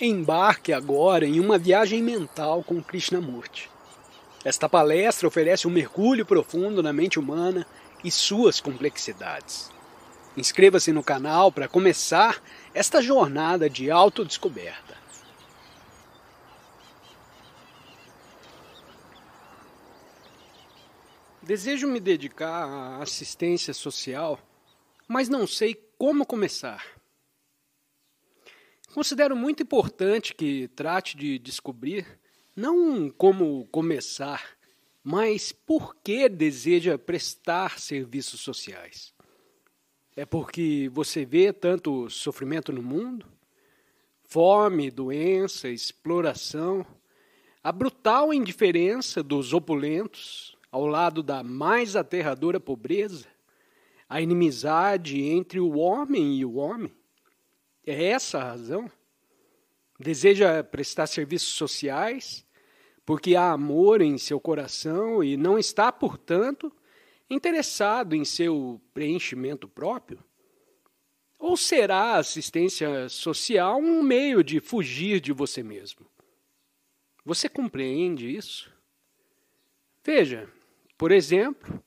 Embarque agora em uma viagem mental com Krishnamurti. Esta palestra oferece um mergulho profundo na mente humana e suas complexidades. Inscreva-se no canal para começar esta jornada de autodescoberta. Desejo me dedicar à assistência social, mas não sei como começar. Considero muito importante que trate de descobrir não como começar, mas por que deseja prestar serviços sociais. É porque você vê tanto sofrimento no mundo? Fome, doença, exploração, a brutal indiferença dos opulentos ao lado da mais aterradora pobreza, a inimizade entre o homem e o homem é essa a razão? Deseja prestar serviços sociais, porque há amor em seu coração e não está, portanto, interessado em seu preenchimento próprio? Ou será a assistência social um meio de fugir de você mesmo? Você compreende isso? Veja, por exemplo,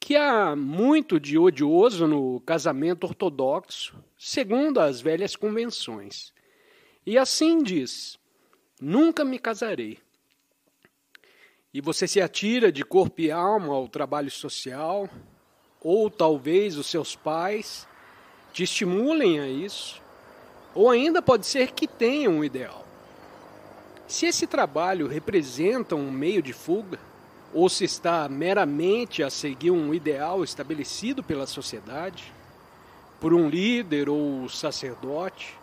que há muito de odioso no casamento ortodoxo segundo as velhas convenções. E assim diz: Nunca me casarei. E você se atira de corpo e alma ao trabalho social, ou talvez os seus pais te estimulem a isso, ou ainda pode ser que tenham um ideal. Se esse trabalho representa um meio de fuga, ou se está meramente a seguir um ideal estabelecido pela sociedade, por um líder ou sacerdote,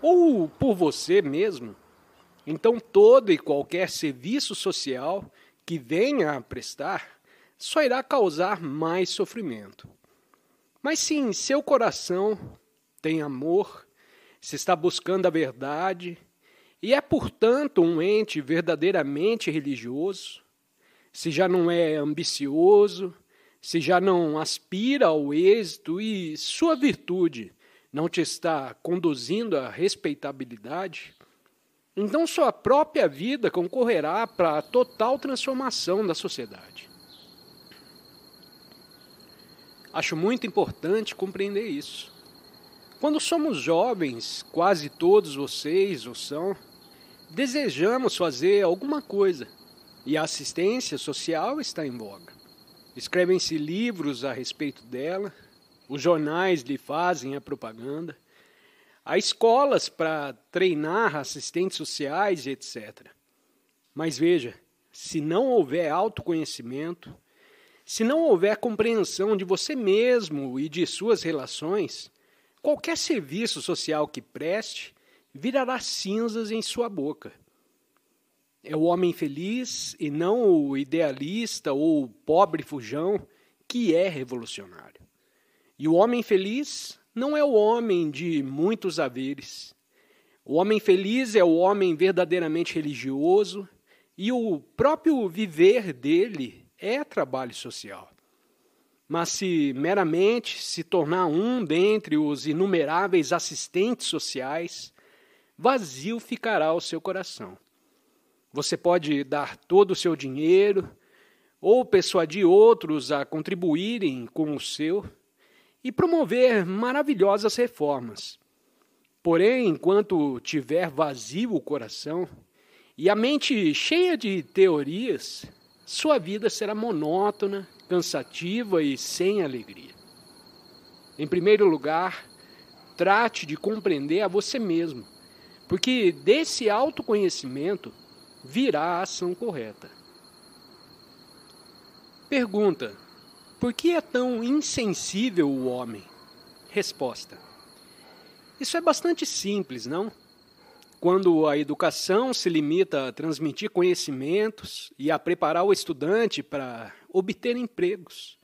ou por você mesmo. Então, todo e qualquer serviço social que venha a prestar só irá causar mais sofrimento. Mas se em seu coração tem amor, se está buscando a verdade e é, portanto, um ente verdadeiramente religioso, se já não é ambicioso, se já não aspira ao êxito e sua virtude não te está conduzindo à respeitabilidade, então sua própria vida concorrerá para a total transformação da sociedade. Acho muito importante compreender isso. Quando somos jovens, quase todos vocês o são, desejamos fazer alguma coisa e a assistência social está em voga. Escrevem-se livros a respeito dela, os jornais lhe fazem a propaganda, há escolas para treinar assistentes sociais etc. Mas veja, se não houver autoconhecimento, se não houver compreensão de você mesmo e de suas relações, qualquer serviço social que preste virará cinzas em sua boca. É o homem feliz e não o idealista ou o pobre fujão que é revolucionário. E o homem feliz não é o homem de muitos haveres. O homem feliz é o homem verdadeiramente religioso e o próprio viver dele é trabalho social. Mas se meramente se tornar um dentre os inumeráveis assistentes sociais, vazio ficará o seu coração. Você pode dar todo o seu dinheiro ou persuadir outros a contribuírem com o seu e promover maravilhosas reformas. Porém, enquanto tiver vazio o coração e a mente cheia de teorias, sua vida será monótona, cansativa e sem alegria. Em primeiro lugar, trate de compreender a você mesmo, porque desse autoconhecimento virá a ação correta. Pergunta: Por que é tão insensível o homem? Resposta: Isso é bastante simples, não? Quando a educação se limita a transmitir conhecimentos e a preparar o estudante para obter empregos.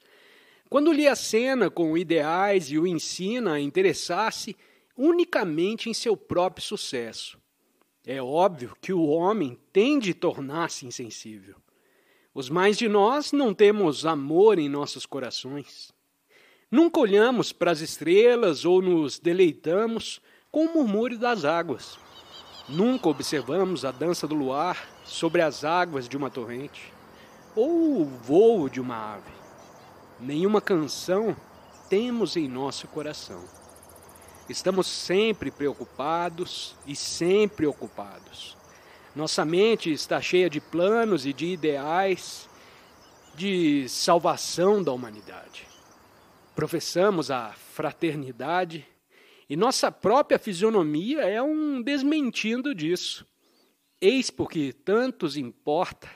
Quando lhe acena com ideais e o ensina a interessar-se unicamente em seu próprio sucesso é óbvio que o homem tem de tornar-se insensível. Os mais de nós não temos amor em nossos corações. Nunca olhamos para as estrelas ou nos deleitamos com o murmúrio das águas. Nunca observamos a dança do luar sobre as águas de uma torrente ou o vôo de uma ave. Nenhuma canção temos em nosso coração. Estamos sempre preocupados e sempre ocupados. Nossa mente está cheia de planos e de ideais de salvação da humanidade. Professamos a fraternidade e nossa própria fisionomia é um desmentindo disso. Eis porque tantos importa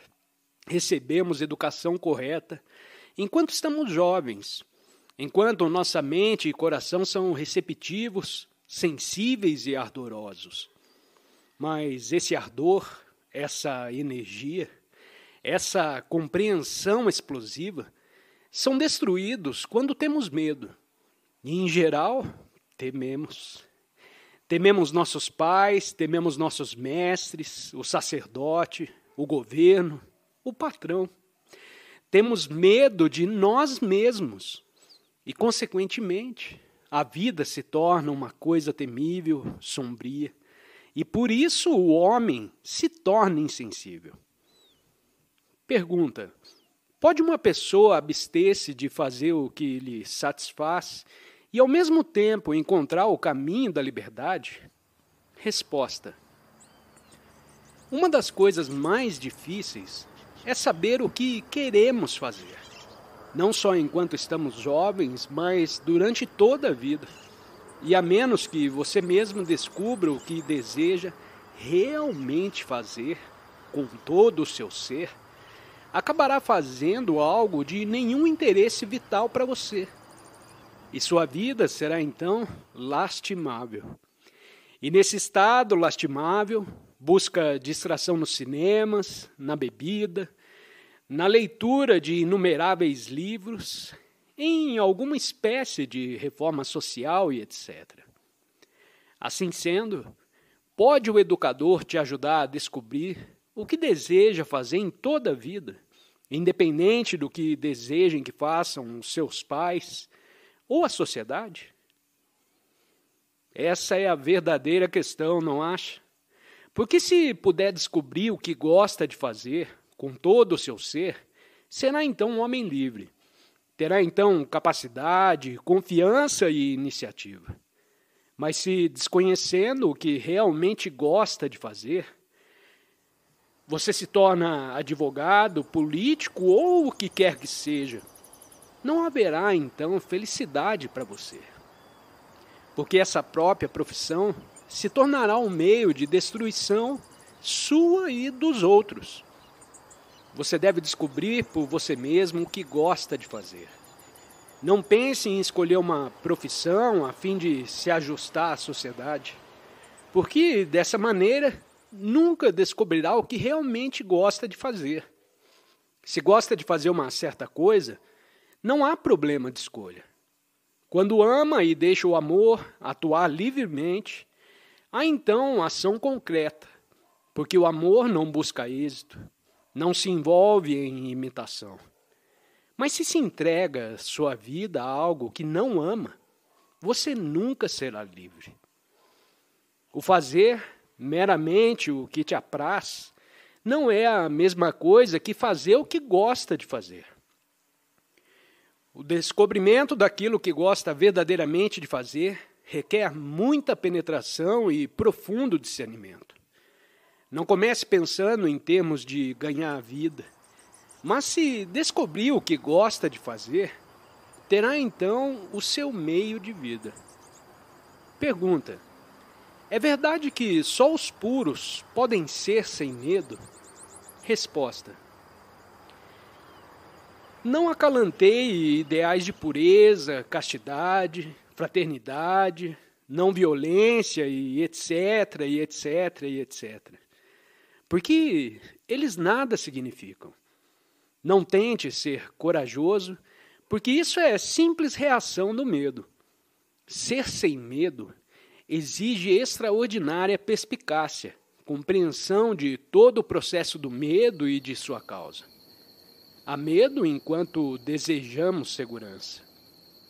recebemos educação correta enquanto estamos jovens Enquanto nossa mente e coração são receptivos, sensíveis e ardorosos. Mas esse ardor, essa energia, essa compreensão explosiva são destruídos quando temos medo. E, em geral, tememos. Tememos nossos pais, tememos nossos mestres, o sacerdote, o governo, o patrão. Temos medo de nós mesmos. E, consequentemente, a vida se torna uma coisa temível, sombria, e por isso o homem se torna insensível. Pergunta: pode uma pessoa abster-se de fazer o que lhe satisfaz e, ao mesmo tempo, encontrar o caminho da liberdade? Resposta: Uma das coisas mais difíceis é saber o que queremos fazer não só enquanto estamos jovens, mas durante toda a vida. E a menos que você mesmo descubra o que deseja realmente fazer com todo o seu ser, acabará fazendo algo de nenhum interesse vital para você. E sua vida será então lastimável. E nesse estado lastimável, busca distração nos cinemas, na bebida, na leitura de inumeráveis livros, em alguma espécie de reforma social e etc. Assim sendo, pode o educador te ajudar a descobrir o que deseja fazer em toda a vida, independente do que desejem que façam os seus pais ou a sociedade? Essa é a verdadeira questão, não acha? Porque se puder descobrir o que gosta de fazer, com todo o seu ser, será então um homem livre. Terá então capacidade, confiança e iniciativa. Mas se desconhecendo o que realmente gosta de fazer, você se torna advogado, político ou o que quer que seja, não haverá então felicidade para você. Porque essa própria profissão se tornará um meio de destruição sua e dos outros. Você deve descobrir por você mesmo o que gosta de fazer. Não pense em escolher uma profissão a fim de se ajustar à sociedade, porque dessa maneira nunca descobrirá o que realmente gosta de fazer. Se gosta de fazer uma certa coisa, não há problema de escolha. Quando ama e deixa o amor atuar livremente, há então ação concreta, porque o amor não busca êxito, não se envolve em imitação. Mas se se entrega sua vida a algo que não ama, você nunca será livre. O fazer meramente o que te apraz não é a mesma coisa que fazer o que gosta de fazer. O descobrimento daquilo que gosta verdadeiramente de fazer requer muita penetração e profundo discernimento. Não comece pensando em termos de ganhar a vida, mas se descobrir o que gosta de fazer, terá então o seu meio de vida. Pergunta: É verdade que só os puros podem ser sem medo? Resposta: Não acalanteie ideais de pureza, castidade, fraternidade, não violência e etc, e etc, e etc porque eles nada significam. Não tente ser corajoso, porque isso é simples reação do medo. Ser sem medo exige extraordinária perspicácia, compreensão de todo o processo do medo e de sua causa. Há medo enquanto desejamos segurança.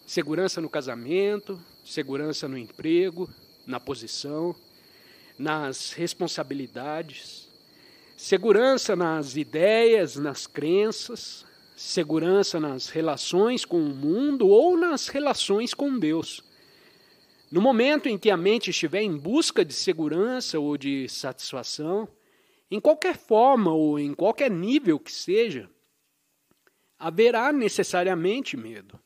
Segurança no casamento, segurança no emprego, na posição, nas responsabilidades Segurança nas ideias, nas crenças, segurança nas relações com o mundo ou nas relações com Deus. No momento em que a mente estiver em busca de segurança ou de satisfação, em qualquer forma ou em qualquer nível que seja, haverá necessariamente medo.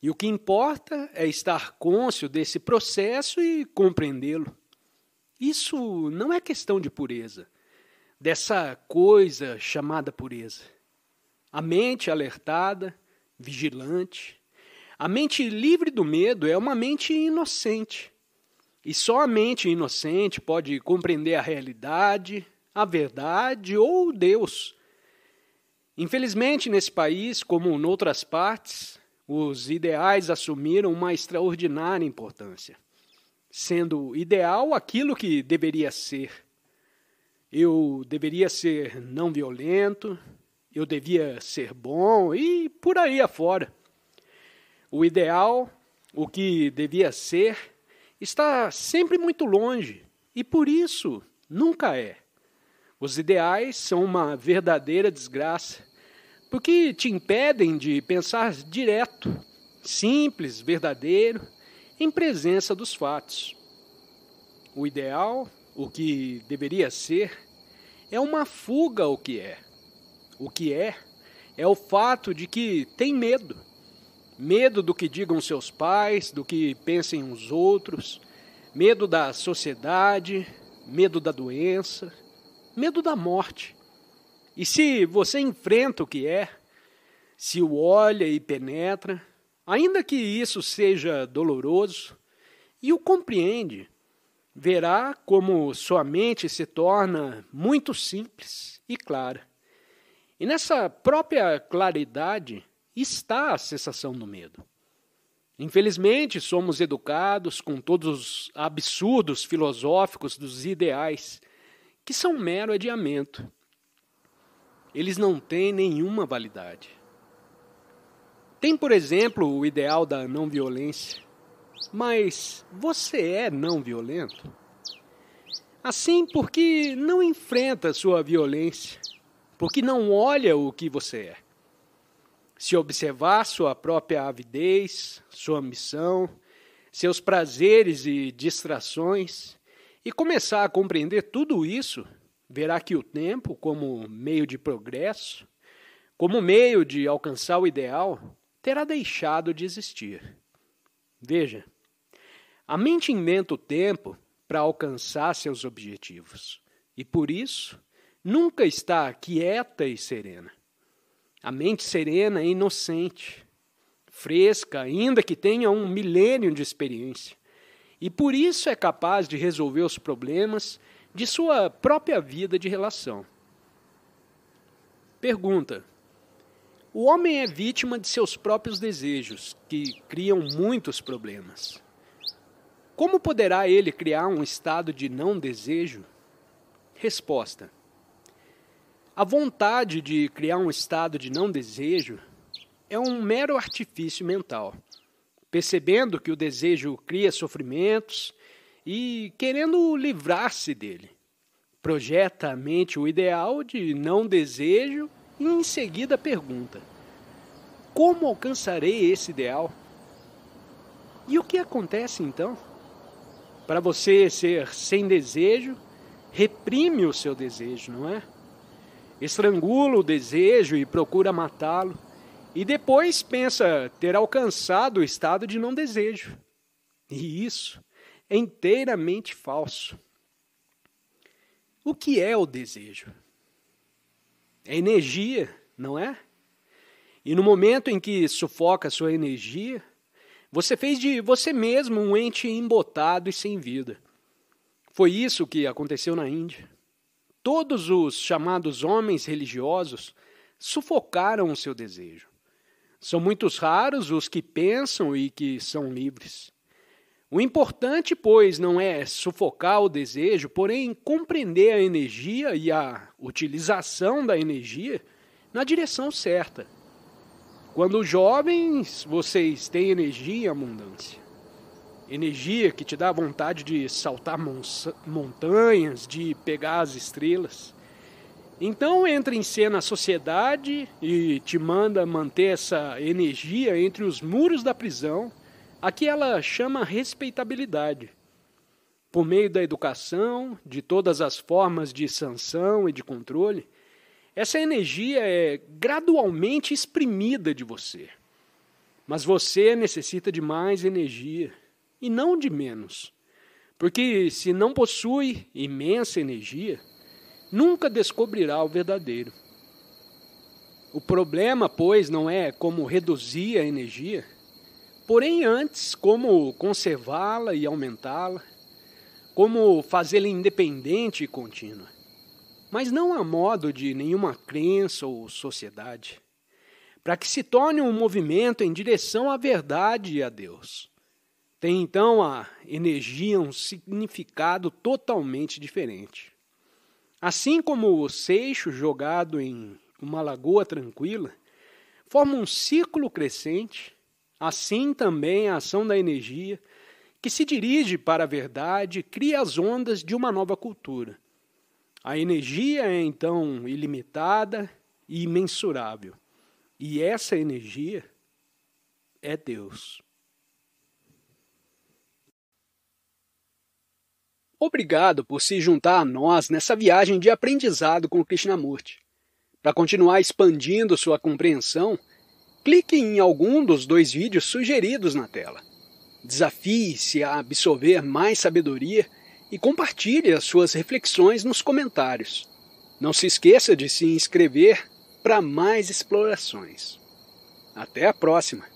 E o que importa é estar cônscio desse processo e compreendê-lo. Isso não é questão de pureza dessa coisa chamada pureza. A mente alertada, vigilante. A mente livre do medo é uma mente inocente. E só a mente inocente pode compreender a realidade, a verdade ou Deus. Infelizmente, nesse país, como em outras partes, os ideais assumiram uma extraordinária importância, sendo ideal aquilo que deveria ser eu deveria ser não violento, eu devia ser bom e por aí afora. O ideal, o que devia ser, está sempre muito longe e por isso nunca é. Os ideais são uma verdadeira desgraça, porque te impedem de pensar direto, simples, verdadeiro, em presença dos fatos. O ideal o que deveria ser, é uma fuga ao que é. O que é é o fato de que tem medo. Medo do que digam seus pais, do que pensem os outros, medo da sociedade, medo da doença, medo da morte. E se você enfrenta o que é, se o olha e penetra, ainda que isso seja doloroso, e o compreende, verá como sua mente se torna muito simples e clara. E nessa própria claridade está a sensação do medo. Infelizmente, somos educados com todos os absurdos filosóficos dos ideais, que são um mero adiamento. Eles não têm nenhuma validade. Tem, por exemplo, o ideal da não violência, mas você é não violento? Assim porque não enfrenta sua violência, porque não olha o que você é. Se observar sua própria avidez, sua missão, seus prazeres e distrações, e começar a compreender tudo isso, verá que o tempo, como meio de progresso, como meio de alcançar o ideal, terá deixado de existir. Veja, a mente inventa o tempo para alcançar seus objetivos e, por isso, nunca está quieta e serena. A mente serena é inocente, fresca, ainda que tenha um milênio de experiência, e por isso é capaz de resolver os problemas de sua própria vida de relação. Pergunta: O homem é vítima de seus próprios desejos, que criam muitos problemas. Como poderá ele criar um estado de não desejo? Resposta: A vontade de criar um estado de não desejo é um mero artifício mental. Percebendo que o desejo cria sofrimentos e querendo livrar-se dele, projeta a mente o ideal de não desejo e em seguida pergunta: Como alcançarei esse ideal? E o que acontece então? Para você ser sem desejo, reprime o seu desejo, não é? Estrangula o desejo e procura matá-lo. E depois pensa ter alcançado o estado de não desejo. E isso é inteiramente falso. O que é o desejo? É energia, não é? E no momento em que sufoca sua energia, você fez de você mesmo um ente embotado e sem vida. Foi isso que aconteceu na Índia. Todos os chamados homens religiosos sufocaram o seu desejo. São muitos raros os que pensam e que são livres. O importante, pois, não é sufocar o desejo, porém compreender a energia e a utilização da energia na direção certa. Quando jovens, vocês têm energia em abundância. Energia que te dá vontade de saltar montanhas, de pegar as estrelas. Então entra em cena a sociedade e te manda manter essa energia entre os muros da prisão, a que ela chama respeitabilidade. Por meio da educação, de todas as formas de sanção e de controle, essa energia é gradualmente exprimida de você. Mas você necessita de mais energia e não de menos. Porque se não possui imensa energia, nunca descobrirá o verdadeiro. O problema, pois, não é como reduzir a energia, porém antes como conservá-la e aumentá-la, como fazê-la independente e contínua mas não a modo de nenhuma crença ou sociedade, para que se torne um movimento em direção à verdade e a Deus. Tem então a energia um significado totalmente diferente. Assim como o seixo jogado em uma lagoa tranquila forma um círculo crescente, assim também a ação da energia, que se dirige para a verdade, cria as ondas de uma nova cultura a energia é então ilimitada e imensurável. E essa energia é Deus. Obrigado por se juntar a nós nessa viagem de aprendizado com Krishnamurti. Para continuar expandindo sua compreensão, clique em algum dos dois vídeos sugeridos na tela. Desafie-se a absorver mais sabedoria e compartilhe as suas reflexões nos comentários. Não se esqueça de se inscrever para mais explorações. Até a próxima!